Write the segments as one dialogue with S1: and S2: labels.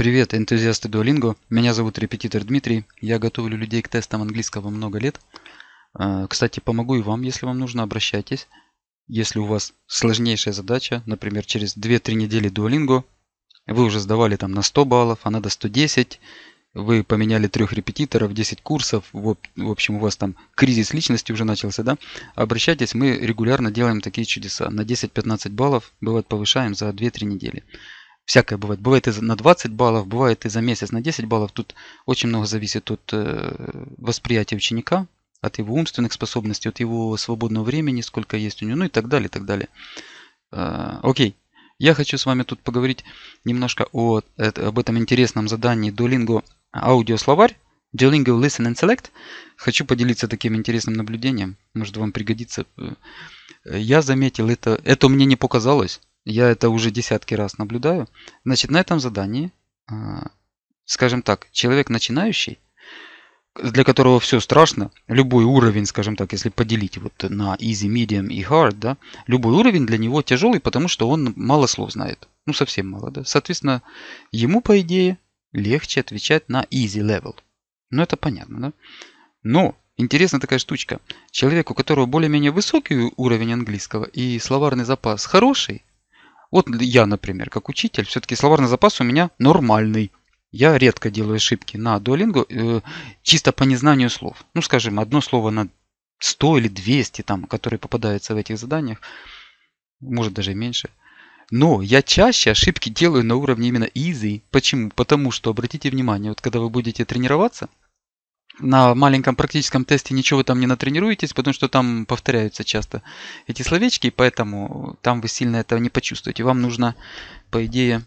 S1: Привет, энтузиасты Duolingo. Меня зовут репетитор Дмитрий. Я готовлю людей к тестам английского много лет. А, кстати, помогу и вам, если вам нужно, обращайтесь. Если у вас сложнейшая задача, например, через 2-3 недели Duolingo, вы уже сдавали там на 100 баллов, а надо 110, вы поменяли трех репетиторов, 10 курсов, в общем, у вас там кризис личности уже начался, да? Обращайтесь, мы регулярно делаем такие чудеса. На 10-15 баллов, бывает, повышаем за 2-3 недели. Всякое бывает. Бывает и на 20 баллов, бывает и за месяц на 10 баллов. Тут очень много зависит от э, восприятия ученика, от его умственных способностей, от его свободного времени, сколько есть у него, ну и так далее, и так далее. А, окей. Я хочу с вами тут поговорить немножко о, об этом интересном задании Duolingo аудиословарь. Duolingo Listen and Select. Хочу поделиться таким интересным наблюдением. Может вам пригодится. Э, я заметил это. Это мне не показалось. Я это уже десятки раз наблюдаю. Значит, на этом задании, а, скажем так, человек начинающий, для которого все страшно, любой уровень, скажем так, если поделить вот на easy, medium и hard, да, любой уровень для него тяжелый, потому что он мало слов знает. Ну, совсем мало, да. Соответственно, ему, по идее, легче отвечать на easy level. Ну, это понятно, да. Но Интересна такая штучка. Человек, у которого более-менее высокий уровень английского и словарный запас хороший, вот я, например, как учитель, все-таки словарный запас у меня нормальный. Я редко делаю ошибки на Duolingo э, чисто по незнанию слов. Ну, скажем, одно слово на 100 или 200, там, которые попадаются в этих заданиях, может даже меньше. Но я чаще ошибки делаю на уровне именно easy. Почему? Потому что, обратите внимание, вот когда вы будете тренироваться, на маленьком практическом тесте ничего там не натренируетесь, потому что там повторяются часто эти словечки, и поэтому там вы сильно этого не почувствуете. Вам нужно, по идее,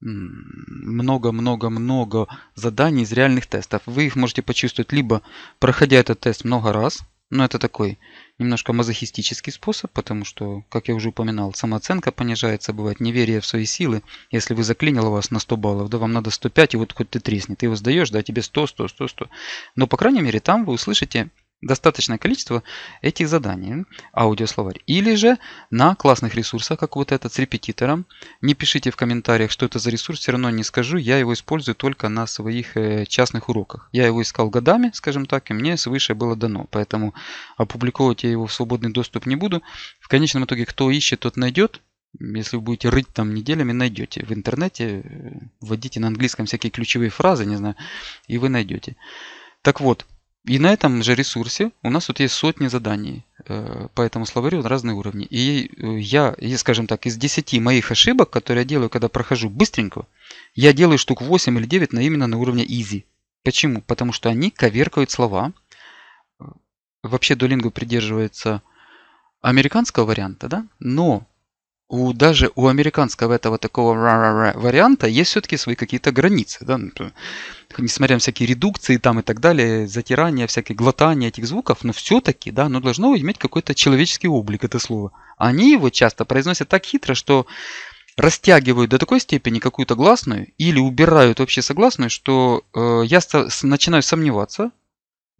S1: много-много-много заданий из реальных тестов. Вы их можете почувствовать либо проходя этот тест много раз, но это такой немножко мазохистический способ, потому что, как я уже упоминал, самооценка понижается, бывает неверие в свои силы. Если вы заклинило вас на 100 баллов, да вам надо 105, и вот хоть ты тресни, ты его сдаешь, да, тебе 100, 100, 100, 100. Но, по крайней мере, там вы услышите достаточное количество этих заданий, аудиословарь. Или же на классных ресурсах, как вот этот с репетитором. Не пишите в комментариях, что это за ресурс, все равно не скажу. Я его использую только на своих э, частных уроках. Я его искал годами, скажем так, и мне свыше было дано. Поэтому опубликовать я его в свободный доступ не буду. В конечном итоге, кто ищет, тот найдет. Если вы будете рыть там неделями, найдете. В интернете э, вводите на английском всякие ключевые фразы, не знаю, и вы найдете. Так вот, и на этом же ресурсе у нас тут есть сотни заданий э, по этому словарю на разные уровни. И э, я, скажем так, из 10 моих ошибок, которые я делаю, когда прохожу быстренько, я делаю штук 8 или 9 на именно на уровне easy. Почему? Потому что они коверкают слова. Э, вообще Duolingo придерживается американского варианта, да? Но у, даже у американского этого такого варианта есть все-таки свои какие-то границы. Да? Несмотря на всякие редукции там и так далее, затирание, всякие глотания этих звуков, но все-таки да, оно должно иметь какой-то человеческий облик, это слово. Они его часто произносят так хитро, что растягивают до такой степени какую-то гласную или убирают вообще согласную, что э, я начинаю сомневаться,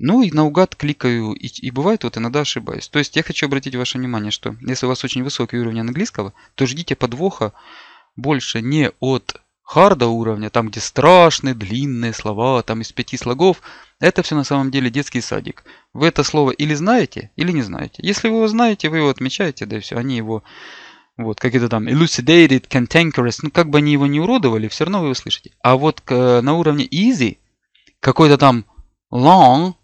S1: ну и наугад кликаю, и, и бывает вот иногда ошибаюсь. То есть я хочу обратить ваше внимание, что если у вас очень высокий уровень английского, то ждите подвоха больше не от харда уровня, там где страшные длинные слова, там из пяти слогов, это все на самом деле детский садик. Вы это слово или знаете, или не знаете. Если вы его знаете, вы его отмечаете, да и все, они его вот, как это там, elucidated, cantankerous, ну как бы они его не уродовали, все равно вы его слышите. А вот к, э, на уровне easy, какой-то там long,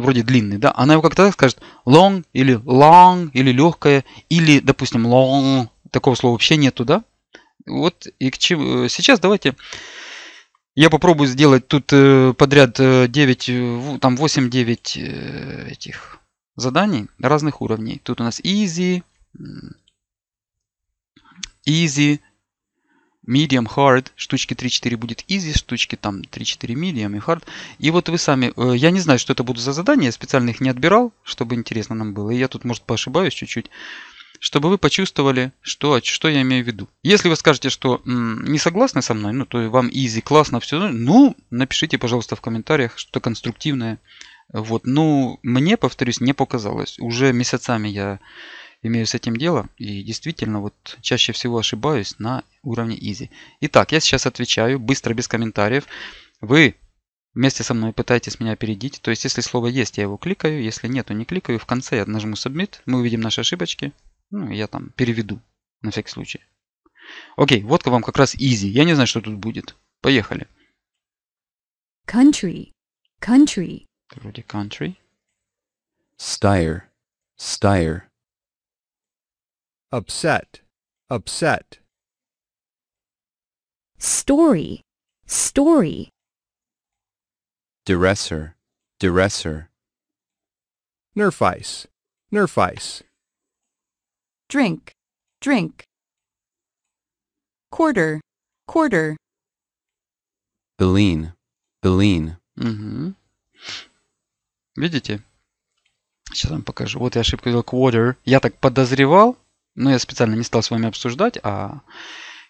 S1: вроде длинный, да, она его как-то скажет long или long или легкое, или, допустим, long, такого слова вообще нету, да? Вот и к чему. Э, сейчас давайте я попробую сделать тут э, подряд 9, э, там 8-9 этих заданий разных уровней. Тут у нас easy, easy, medium, hard, штучки 3-4 будет easy, штучки там 3-4 medium и hard. И вот вы сами, э, я не знаю, что это будут за задания, я специально их не отбирал, чтобы интересно нам было. И я тут, может, поошибаюсь чуть-чуть чтобы вы почувствовали, что, что я имею в виду. Если вы скажете, что м, не согласны со мной, ну то вам easy, классно, все, ну, ну напишите, пожалуйста, в комментариях что-то конструктивное. Вот, ну мне, повторюсь, не показалось. Уже месяцами я имею с этим дело и действительно вот чаще всего ошибаюсь на уровне easy. Итак, я сейчас отвечаю быстро, без комментариев. Вы вместе со мной пытаетесь меня опередить. То есть, если слово есть, я его кликаю. Если нет, то не кликаю. В конце я нажму Submit. Мы увидим наши ошибочки. Ну, я там переведу на всякий случай. Окей, вот вам как раз easy. Я не знаю, что тут будет. Поехали. Country. Country. Вроде country. Stire. Stire. upset, upset. Story, story. Dresser, dresser. Nerfice, nerfice. Drink, drink. Quarter, quarter. Lean, lean. Угу. Видите? Сейчас вам покажу. Вот я ошибку сделал quarter. Я так подозревал, Но ну, я специально не стал с вами обсуждать, а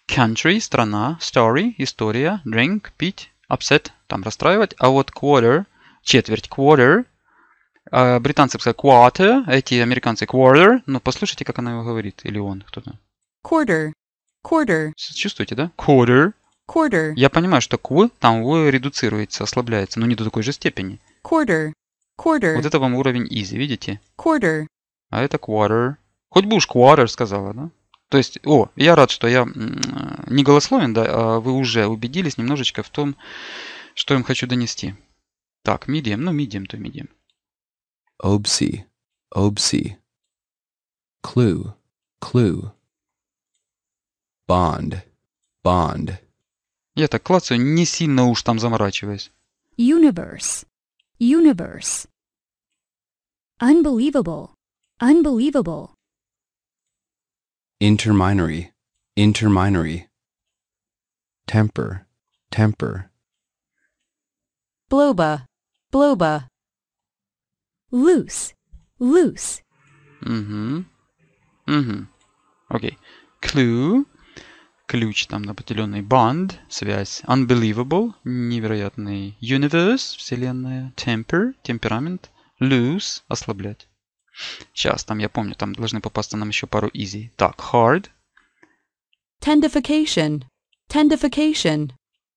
S1: country – страна, story – история, drink – пить, upset – там расстраивать. А вот quarter – четверть, quarter а, – британцы писали quarter, а эти американцы quarter, но ну, послушайте, как она его говорит, или он, кто-то. Quarter. Quarter. Чувствуете, да? Quarter. Quarter. Я понимаю, что «кв» там «в» редуцируется, ослабляется, но не до такой же степени. Quarter. Quarter. Вот это вам уровень easy, видите? Quarter. А это quarter. Хоть бы уж Куарер сказала, да? То есть, о, я рад, что я э, не голословен, да, а вы уже убедились немножечко в том, что им хочу донести. Так, medium, ну medium то medium. Obsy, obsy. Clue, clue. Bond, bond. Я так клацаю, не сильно уж там заморачиваясь. Universe, universe. Unbelievable, unbelievable. interminary, interminary. Temper, temper. Bloba, bloba. Loose, loose. Mm-hmm. Mm-hmm. Okay. Clue. Ключ там определенный bond, связь. Unbelievable, невероятный. Universe, вселенная. Temper, темперамент. Loose, ослаблять. Сейчас, там я помню, там должны попасться нам еще пару easy. Так, hard. Tendification. Tendification.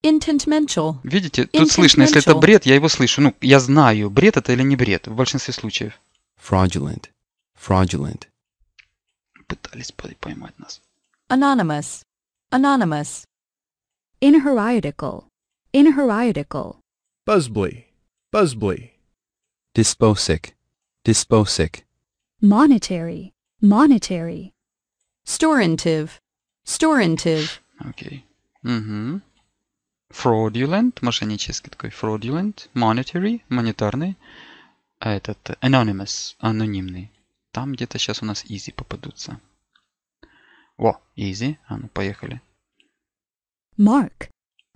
S1: Intentmental. Видите, тут слышно, если это бред, я его слышу. Ну, я знаю, бред это или не бред, в большинстве случаев. Fraudulent. Fraudulent. Пытались поймать нас. Anonymous. Anonymous. Inheriadical. Inheriadical. Busbly. Busbly. Disposic. Disposic. monetary, monetary. Storintive, storintive. Okay. Угу. Mm-hmm. Fraudulent, мошеннический такой, fraudulent, monetary, монетарный, а этот anonymous, анонимный. Там где-то сейчас у нас easy попадутся. О, easy, а ну поехали. Mark,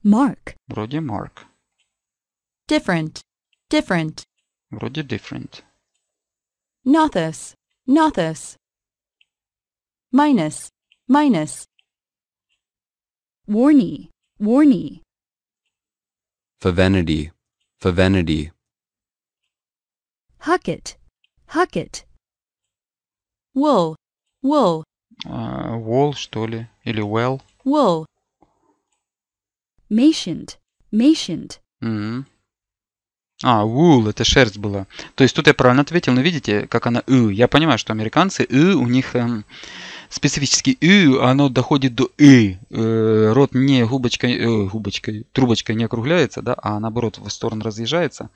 S1: mark. Вроде mark. Different, different. Вроде different. Nothus, Nothus. Minus, minus. Warny, warny. Favenity, favenity. Hucket, hucket. Wool, wool. Uh, wall, что ли? Или well? Wool. Matient, matient. Mm -hmm. А, wool, это шерсть была. То есть тут я правильно ответил, но видите, как она «ы». Я понимаю, что американцы «ы» у них эм, специфически «ы», оно доходит до «ы». Э, рот не губочкой, э, губочкой, трубочкой не округляется, да, а наоборот в сторону разъезжается.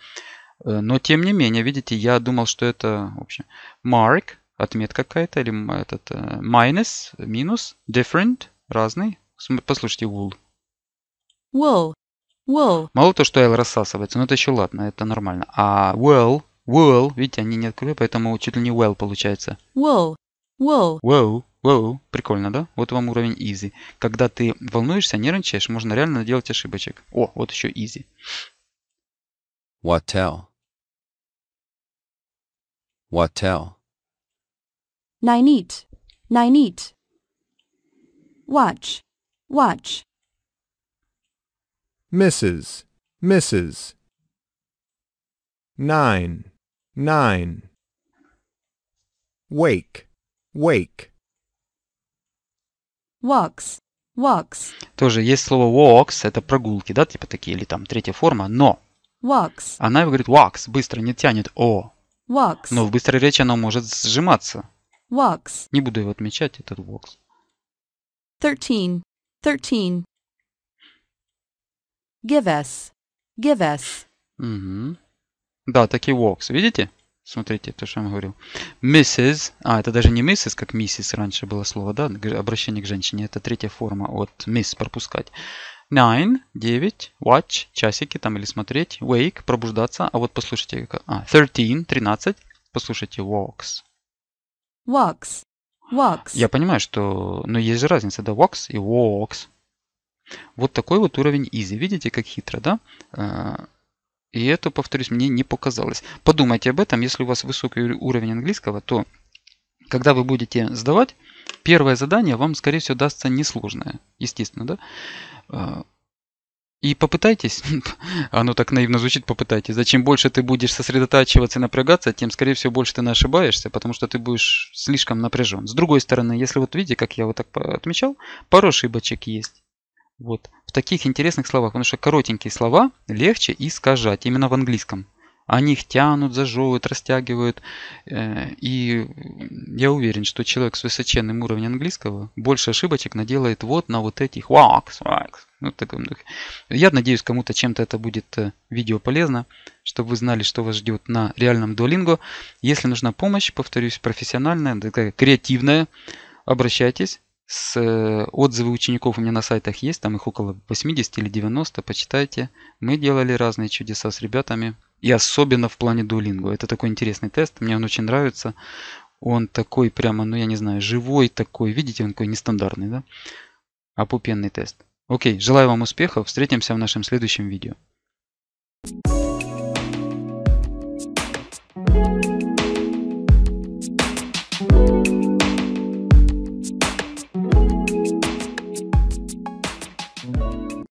S1: Э, но тем не менее, видите, я думал, что это вообще mark, отметка какая-то, или этот э, minus, минус, different, разный. Послушайте wool. Wool. Well. Мало то, что L рассасывается, но это еще ладно, это нормально. А well, well, видите, они не открыли, поэтому чуть ли не well получается. Well, well. Well, well. Прикольно, да? Вот вам уровень easy. Когда ты волнуешься, нервничаешь, можно реально делать ошибочек. О, вот еще easy. What tell? What tell? Nine eat. Nine eat. Watch. Watch. Mrs. Mrs. Nine. Nine. Wake. Wake. Walks. Walks. Тоже есть слово walks, это прогулки, да, типа такие, или там третья форма, но walks. она говорит walks, быстро не тянет о. Walks. Но в быстрой речи оно может сжиматься. Walks. Не буду его отмечать, этот walks. Thirteen. Thirteen. Give us. Give us. Угу. Да, такие walks. Видите? Смотрите, то, что я вам говорил. Mrs. А, это даже не Mrs, как Mrs раньше было слово, да? Обращение к женщине. Это третья форма от Miss пропускать. Nine, девять. watch, часики там или смотреть. Wake, пробуждаться. А вот послушайте. А, 13, 13. Послушайте, walks. Walks. Walks. Я понимаю, что... Но ну, есть же разница, да, walks и walks. Вот такой вот уровень easy, Видите, как хитро, да? А, и это, повторюсь, мне не показалось. Подумайте об этом. Если у вас высокий уровень английского, то когда вы будете сдавать, первое задание вам, скорее всего, дастся несложное. Естественно, да? А, и попытайтесь, оно так наивно звучит, попытайтесь. Зачем больше ты будешь сосредотачиваться и напрягаться, тем, скорее всего, больше ты ошибаешься, потому что ты будешь слишком напряжен. С другой стороны, если вот видите, как я вот так отмечал, пару ошибочек есть. Вот. В таких интересных словах, потому что коротенькие слова легче искажать, именно в английском. Они их тянут, зажевывают, растягивают. Э, и я уверен, что человек с высоченным уровнем английского больше ошибочек наделает вот на вот этих wax, wax. Вот таком духе. Я надеюсь, кому-то чем-то это будет э, видео полезно, чтобы вы знали, что вас ждет на реальном дуалинго. Если нужна помощь, повторюсь, профессиональная, такая креативная, обращайтесь с э, отзывы учеников у меня на сайтах есть, там их около 80 или 90, почитайте. Мы делали разные чудеса с ребятами. И особенно в плане дуолинго. Это такой интересный тест, мне он очень нравится. Он такой прямо, ну я не знаю, живой такой, видите, он такой нестандартный, да? Опупенный тест. Окей, желаю вам успехов, встретимся в нашем следующем видео.